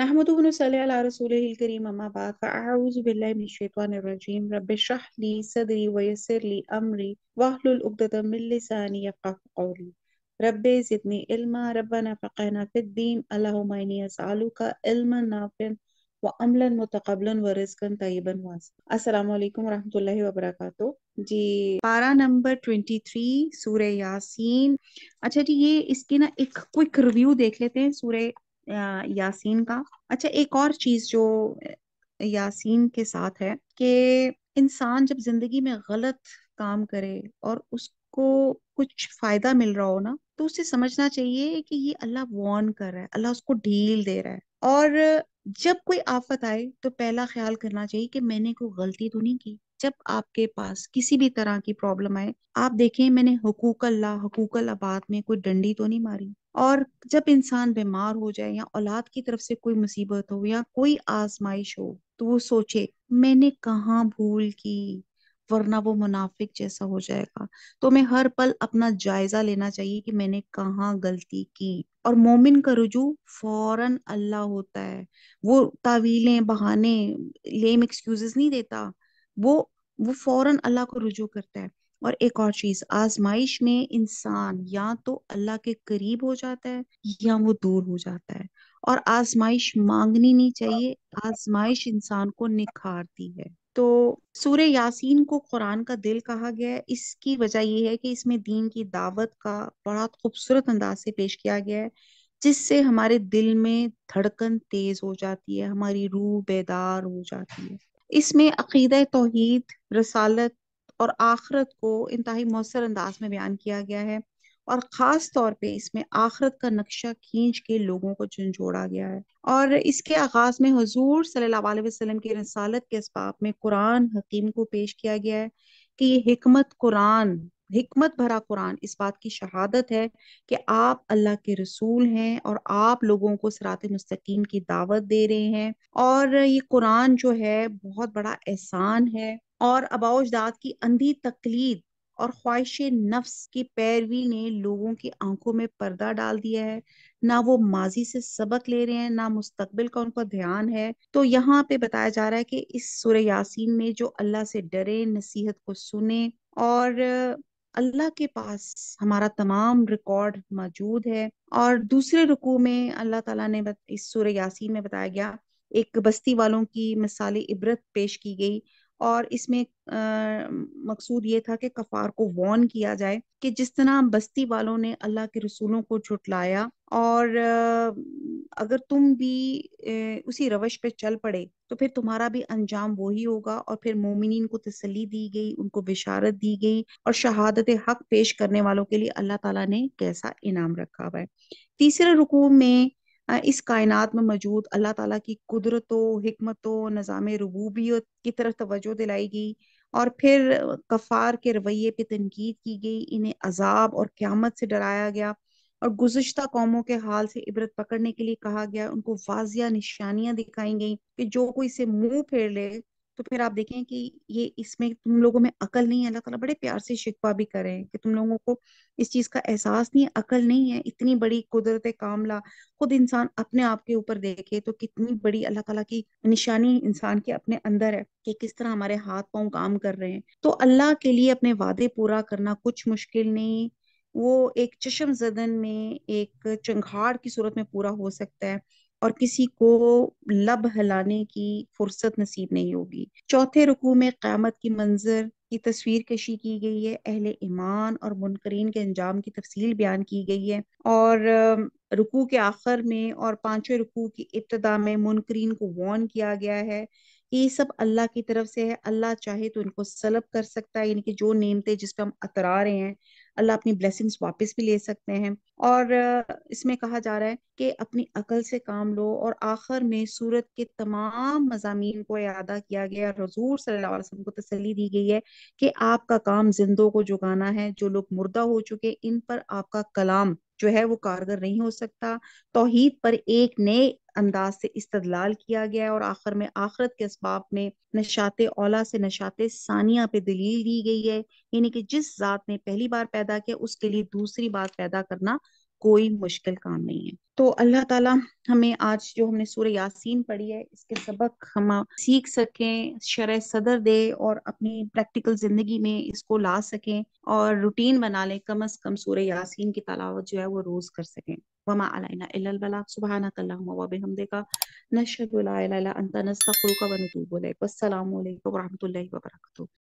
نحمده ونصلي على رسوله الكريم ما بعد فأعوذ بالله من الشيطان الرجيم رب اشرح لي صدري ويسر لي أمري واحلل عقدة من لساني يفقه قولي رب زدني علما ربنا فقهنا في الدين اللهم إني أسألك علما نافعا وعملا متقبلا ورزقا طيبا واسعا السلام عليكم ورحمة الله وبركاته जी पारा نمبر 23 थ्री सूर्य यासीन अच्छा जी ये इसकी ना एक क्विक रिव्यू देख लेते हैं सूर्य यासीन का अच्छा एक और चीज जो यासीन के साथ है कि इंसान जब जिंदगी में गलत काम करे और उसको कुछ फायदा मिल रहा हो ना तो उसे समझना चाहिए कि ये अल्लाह वॉर्न कर रहा है अल्लाह उसको ढील दे रहा है और जब कोई आफत आए तो पहला ख्याल करना चाहिए कि मैंने कोई गलती तो नहीं की जब आपके पास किसी भी तरह की प्रॉब्लम आए आप देखें मैंने हकूक अल्लाह हकूक अबाद में कोई डंडी तो नहीं मारी और जब इंसान बीमार हो जाए या औलाद की तरफ से कोई मुसीबत हो या कोई आजमाइश हो तो वो सोचे मैंने कहा भूल की वरना वो मुनाफिक जैसा हो जाएगा तो मैं हर पल अपना जायजा लेना चाहिए कि मैंने कहाँ गलती की और मोमिन का रुजू फौरन अल्लाह होता है वो तावीलें बहाने लेम एक्सक्यूजेस नहीं देता वो वो फौरन अल्लाह को रुजू करता है और एक और चीज आजमाइश में इंसान या तो अल्लाह के करीब हो जाता है या वो दूर हो जाता है और आजमाइश मांगनी नहीं चाहिए आजमाइश इंसान को निखारती है तो सूर्य यासीन को कुरान का दिल कहा गया है इसकी वजह यह है कि इसमें दीन की दावत का बड़ा खूबसूरत अंदाज से पेश किया गया है जिससे हमारे दिल में धड़कन तेज हो जाती है हमारी रूह बेदार हो जाती है इसमें अकीद तोहीद रसालत और आखरत को इंतहाई मौसर अंदाज में बयान किया गया है और ख़ास तौर पे इसमें आखरत का नक्शा खींच के लोगों को झुंझोड़ा गया है और इसके आगाज में हजूर सल्लाम अलैहि की रसालत के इसबाब में कुरान हकीम को पेश किया गया है कि ये हमत कुरान हमत भरा कुरान इस बात की शहादत है कि आप अल्लाह के रसूल हैं और आप लोगों को सरात मुस्तकीम की दावत दे रहे हैं और ये कुरान जो है बहुत बड़ा एहसान है और अबाउजदाद की अंधी तकलीद और ख्वाहिश नफ्स की पैरवी ने लोगों की आंखों में पर्दा डाल दिया है ना वो माजी से सबक ले रहे हैं ना मुस्तकबिल का उनका ध्यान है तो यहाँ पे बताया जा रहा है कि इस सुर यासीन में जो अल्लाह से डरे नसीहत को सुने और अल्लाह के पास हमारा तमाम रिकॉर्ड मौजूद है और दूसरे रुकू में अल्लाह ताला ने इस सुर यासीन में बताया गया एक बस्ती वालों की मिसाल इबरत पेश की गई और इसमें मकसूद ये था कि कफार को वॉर्न किया जाए कि जिस तरह बस्ती वालों ने अल्लाह के रसूलों को झुटलाया और अगर तुम भी उसी रवश पे चल पड़े तो फिर तुम्हारा भी अंजाम वही होगा और फिर मोमिन को तसली दी गई उनको बिशारत दी गई और शहादत हक पेश करने वालों के लिए अल्लाह ताला ने कैसा इनाम रखा हुआ है तीसरे रुकू में इस कायनात में मौजूद अल्लाह ताला की कुदरतों हमतों निज़ाम रबूबियत की तरफ तवज्जो दिलाई गई और फिर कफ़ार के रवैये पे तनकीद की गई इन्हें अजाब और क़्यामत से डराया गया और गुजशत कौमों के हाल से इबरत पकड़ने के लिए कहा गया उनको वाजिया निशानियां दिखाई गई कि जो कोई इसे मुंह फेर ले तो फिर आप देखें कि ये इसमें तुम लोगों में अकल नहीं है अल्लाह ताला बड़े प्यार से शिकवा भी करे कि तुम लोगों को इस चीज का एहसास नहीं है अकल नहीं है इतनी बड़ी कुदरत कामला खुद इंसान अपने आप के ऊपर देखे तो कितनी बड़ी अल्लाह ताला की निशानी इंसान के अपने अंदर है कि किस तरह हमारे हाथ पाओ काम कर रहे हैं तो अल्लाह के लिए अपने वादे पूरा करना कुछ मुश्किल नहीं वो एक चशम जदन में एक चंघाड़ की सूरत में पूरा हो सकता है और किसी को लब हलाने की फुर्सत नसीब नहीं होगी चौथे रुकू में क़्यामत की मंजर की तस्वीर कशी की गई है अहले ईमान और मुनकरीन के अंजाम की तफसील बयान की गई है और रुकू के आखिर में और पांचवें रुकू की इब्तदा में मुनकरीन को वार्न किया गया है ये सब अल्लाह की तरफ से है अल्लाह चाहे तो इनको सलब कर सकता है यानी कि जो नेमतें जिसपे हम अतरा रहे हैं अल्लाह अपनी ब्लेसिंग्स वापस भी ले सकते हैं और इसमें कहा जा रहा है कि अपनी अकल से काम लो और आखिर में सूरत के तमाम मजामी को अदा किया गया हजूर सल्लल्लाहु को तसली दी गई है कि आपका काम जिंदों को जुगाना है जो लोग मुर्दा हो चुके इन पर आपका कलाम जो है वो कारगर नहीं हो सकता तोहहीद पर एक नए अंदाज से इस्तलाल किया गया है और आखिर में आखरत के इसबाब में नशात ओला से नशात सानिया पे दलील दी गई है यानी कि जिस जात ने पहली बार पैदा किया उसके लिए दूसरी बार पैदा करना कोई मुश्किल काम नहीं है तो अल्लाह ताला हमें आज जो हमने सूर्य यासीन पढ़ी है इसके सबक हम सीख सकें शरह सदर दे और अपनी प्रैक्टिकल जिंदगी में इसको ला सकें और रूटीन बना लें कम अज कम सूर्य यासीन की तलावत जो है वो रोज कर सकें وما علينا إلا البلاغ سبحانك اللهم وبحمدك نشهد لا إله إلا أنت نستغفرك ونتوب إليك والسلام عليكم ورحمة الله وبركاته